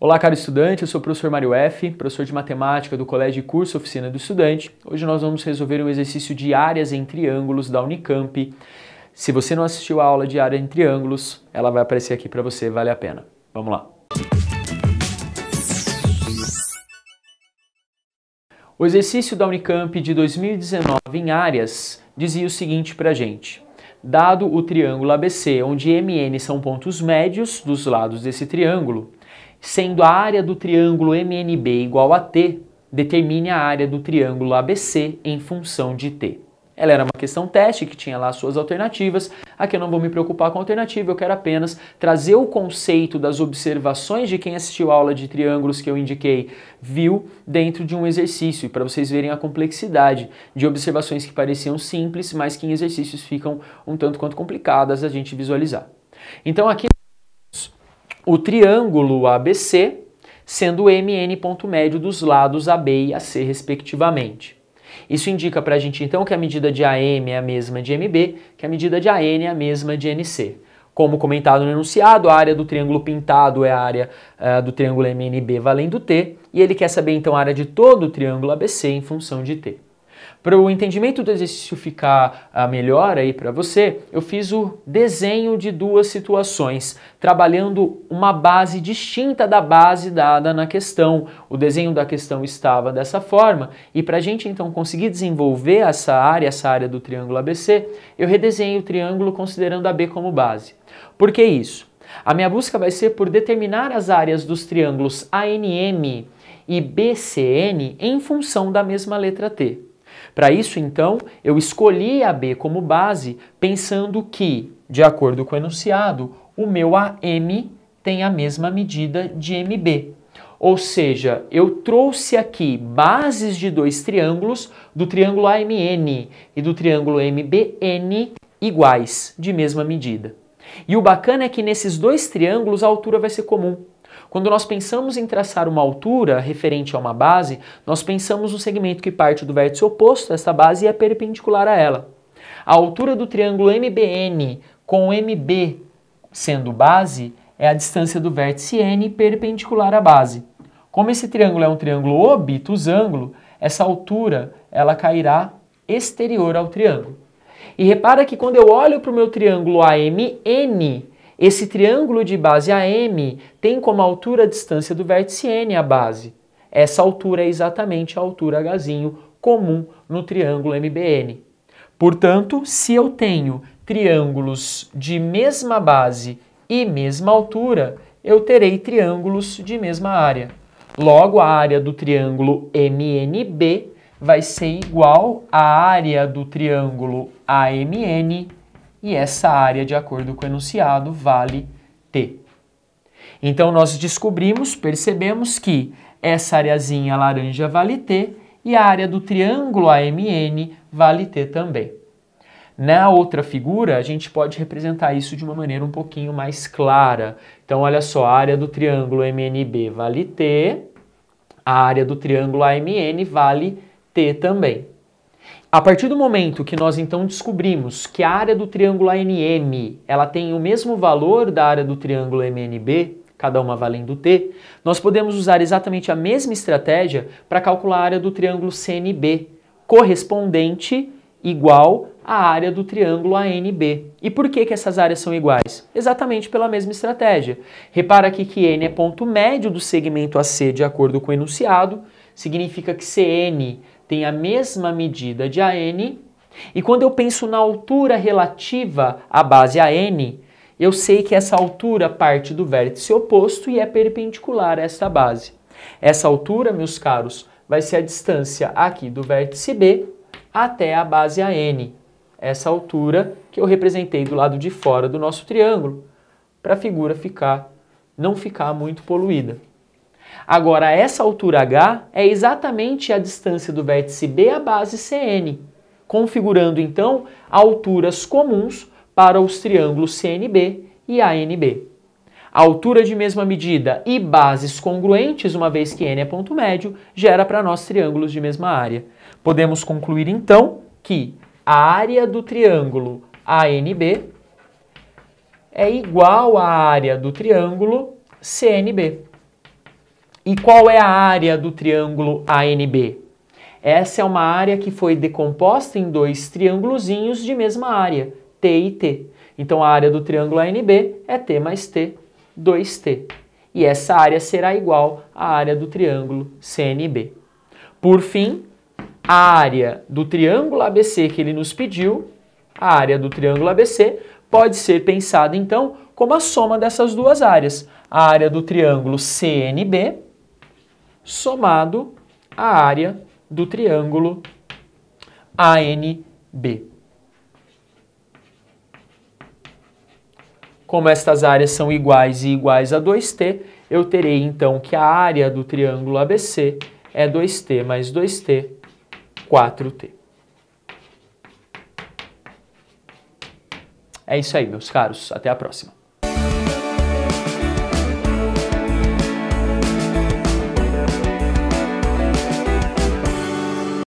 Olá, caro estudante, eu sou o professor Mário F., professor de matemática do Colégio Curso Oficina do Estudante. Hoje nós vamos resolver um exercício de áreas em triângulos da Unicamp. Se você não assistiu a aula de área em triângulos, ela vai aparecer aqui para você, vale a pena. Vamos lá. O exercício da Unicamp de 2019 em áreas dizia o seguinte para a gente. Dado o triângulo ABC, onde MN são pontos médios dos lados desse triângulo, sendo a área do triângulo MNB igual a T, determine a área do triângulo ABC em função de T. Ela era uma questão teste que tinha lá suas alternativas. Aqui eu não vou me preocupar com alternativa, eu quero apenas trazer o conceito das observações de quem assistiu a aula de triângulos que eu indiquei, viu dentro de um exercício, para vocês verem a complexidade de observações que pareciam simples, mas que em exercícios ficam um tanto quanto complicadas a gente visualizar. Então aqui o triângulo ABC, sendo o MN ponto médio dos lados AB e AC, respectivamente. Isso indica para a gente então que a medida de AM é a mesma de MB, que a medida de AN é a mesma de NC. Como comentado no enunciado, a área do triângulo pintado é a área uh, do triângulo MNB valendo T, e ele quer saber então a área de todo o triângulo ABC em função de T. Para o entendimento do exercício ficar ah, melhor aí para você, eu fiz o desenho de duas situações, trabalhando uma base distinta da base dada na questão. O desenho da questão estava dessa forma, e para a gente então conseguir desenvolver essa área, essa área do triângulo ABC, eu redesenhei o triângulo considerando a B como base. Por que isso? A minha busca vai ser por determinar as áreas dos triângulos ANM e BCN em função da mesma letra T. Para isso, então, eu escolhi a B como base, pensando que, de acordo com o enunciado, o meu AM tem a mesma medida de MB. Ou seja, eu trouxe aqui bases de dois triângulos, do triângulo AMN e do triângulo MBN, iguais, de mesma medida. E o bacana é que nesses dois triângulos a altura vai ser comum, quando nós pensamos em traçar uma altura referente a uma base, nós pensamos no segmento que parte do vértice oposto a essa base e é perpendicular a ela. A altura do triângulo MBN com MB sendo base é a distância do vértice N perpendicular à base. Como esse triângulo é um triângulo obtusângulo, essa altura ela cairá exterior ao triângulo. E repara que quando eu olho para o meu triângulo AMN, esse triângulo de base AM tem como altura a distância do vértice N à base. Essa altura é exatamente a altura H comum no triângulo MBN. Portanto, se eu tenho triângulos de mesma base e mesma altura, eu terei triângulos de mesma área. Logo, a área do triângulo MNB vai ser igual à área do triângulo AMN e essa área, de acordo com o enunciado, vale T. Então, nós descobrimos, percebemos que essa areazinha laranja vale T e a área do triângulo AMN vale T também. Na outra figura, a gente pode representar isso de uma maneira um pouquinho mais clara. Então, olha só, a área do triângulo MNB vale T, a área do triângulo AMN vale T também. A partir do momento que nós então descobrimos que a área do triângulo ANM ela tem o mesmo valor da área do triângulo MNB, cada uma valendo t, nós podemos usar exatamente a mesma estratégia para calcular a área do triângulo CNB, correspondente igual à área do triângulo ANB. E por que, que essas áreas são iguais? Exatamente pela mesma estratégia. Repara aqui que n é ponto médio do segmento AC de acordo com o enunciado, significa que Cn tem a mesma medida de An, e quando eu penso na altura relativa à base An, eu sei que essa altura parte do vértice oposto e é perpendicular a esta base. Essa altura, meus caros, vai ser a distância aqui do vértice B até a base AN, essa altura que eu representei do lado de fora do nosso triângulo, para a figura ficar, não ficar muito poluída. Agora, essa altura H é exatamente a distância do vértice B à base CN, configurando então alturas comuns para os triângulos CNB e ANB. A altura de mesma medida e bases congruentes, uma vez que n é ponto médio, gera para nós triângulos de mesma área. Podemos concluir então que a área do triângulo ANB é igual à área do triângulo CNB. E qual é a área do triângulo ANB? Essa é uma área que foi decomposta em dois triângulozinhos de mesma área, T e T. Então a área do triângulo ANB é T mais T, 2T. E essa área será igual à área do triângulo CNB. Por fim, a área do triângulo ABC que ele nos pediu, a área do triângulo ABC, pode ser pensada então como a soma dessas duas áreas. A área do triângulo CNB somado à área do triângulo ANB. Como estas áreas são iguais e iguais a 2t, eu terei então que a área do triângulo ABC é 2t mais 2t, 4t. É isso aí, meus caros. Até a próxima.